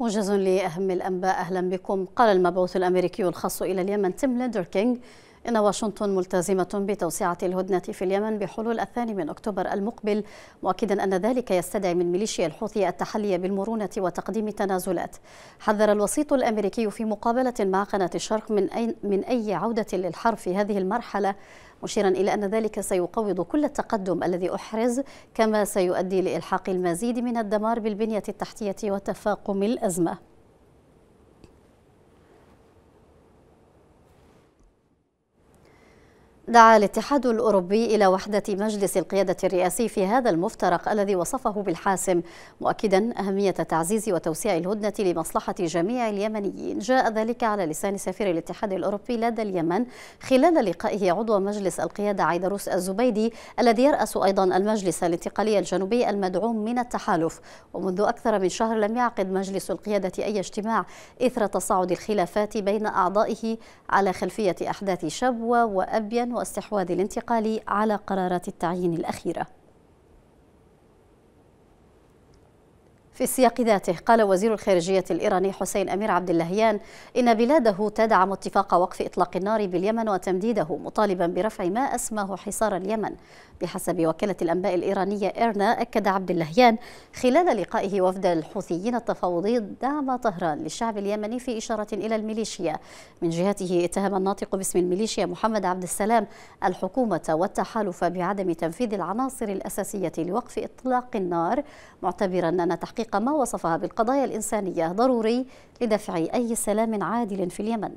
موجز لأهم الأنباء أهلا بكم قال المبعوث الأمريكي الخاص إلى اليمن تيم كينغ إن واشنطن ملتزمة بتوسعة الهدنة في اليمن بحلول الثاني من أكتوبر المقبل مؤكدا أن ذلك يستدعي من ميليشيا الحوثي التحلي بالمرونة وتقديم تنازلات حذر الوسيط الأمريكي في مقابلة مع قناة الشرق من أي, من أي عودة للحرب في هذه المرحلة مشيرا إلى أن ذلك سيقوض كل التقدم الذي أحرز كما سيؤدي لإلحاق المزيد من الدمار بالبنية التحتية وتفاقم الأزمة دعا الاتحاد الأوروبي إلى وحدة مجلس القيادة الرئاسي في هذا المفترق الذي وصفه بالحاسم مؤكدا أهمية تعزيز وتوسيع الهدنة لمصلحة جميع اليمنيين جاء ذلك على لسان سفير الاتحاد الأوروبي لدى اليمن خلال لقائه عضو مجلس القيادة عيدروس الزبيدي الذي يرأس أيضا المجلس الانتقالي الجنوبي المدعوم من التحالف ومنذ أكثر من شهر لم يعقد مجلس القيادة أي اجتماع إثر تصاعد الخلافات بين أعضائه على خلفية أحداث شبوة وأبين والاستحواذ الانتقالي على قرارات التعيين الأخيرة في السياق ذاته قال وزير الخارجية الإيراني حسين أمير عبد اللهيان إن بلاده تدعم اتفاق وقف إطلاق النار باليمن وتمديده مطالبا برفع ما أسماه حصار اليمن بحسب وكالة الأنباء الإيرانية إيرنا أكد عبد اللهيان خلال لقائه وفد الحوثيين التفاوضي دعم طهران للشعب اليمني في إشارة إلى الميليشيا من جهته اتهم الناطق باسم الميليشيا محمد عبد السلام الحكومة والتحالف بعدم تنفيذ العناصر الأساسية لوقف إطلاق النار معتبرا أن تحقيق الحقيقة ما وصفها بالقضايا الإنسانية ضروري لدفع أي سلام عادل في اليمن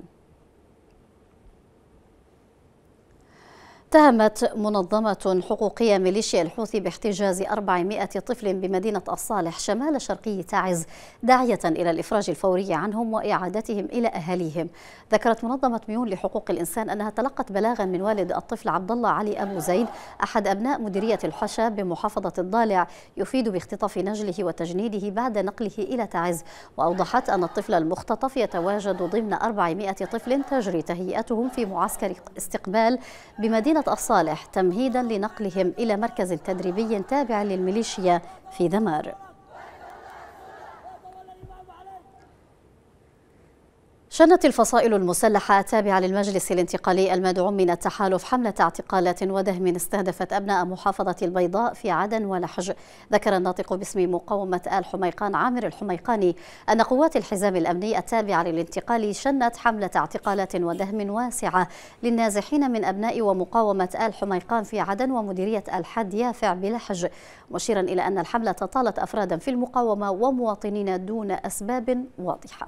اتهمت منظمة حقوقية ميليشيا الحوثي باحتجاز 400 طفل بمدينة الصالح شمال شرقي تعز داعية إلى الإفراج الفوري عنهم وإعادتهم إلى أهاليهم ذكرت منظمة ميون لحقوق الإنسان أنها تلقت بلاغا من والد الطفل عبد الله علي أبو زيد أحد أبناء مديرية الحشا بمحافظة الضالع يفيد باختطاف نجله وتجنيده بعد نقله إلى تعز وأوضحت أن الطفل المختطف يتواجد ضمن 400 طفل تجري تهيئتهم في معسكر استقبال بمدينة كانت الصالح تمهيدا لنقلهم إلى مركز تدريبي تابع للميليشيا في دمار شنت الفصائل المسلحة التابعة للمجلس الانتقالي المدعوم من التحالف حملة اعتقالات ودهم استهدفت أبناء محافظة البيضاء في عدن ولحج ذكر الناطق باسم مقاومة آل حميقان عامر الحميقاني أن قوات الحزام الأمني التابعة للانتقال شنت حملة اعتقالات ودهم واسعة للنازحين من أبناء ومقاومة آل حميقان في عدن ومديرية الحد يافع بلحج مشيرا إلى أن الحملة طالت أفرادا في المقاومة ومواطنين دون أسباب واضحة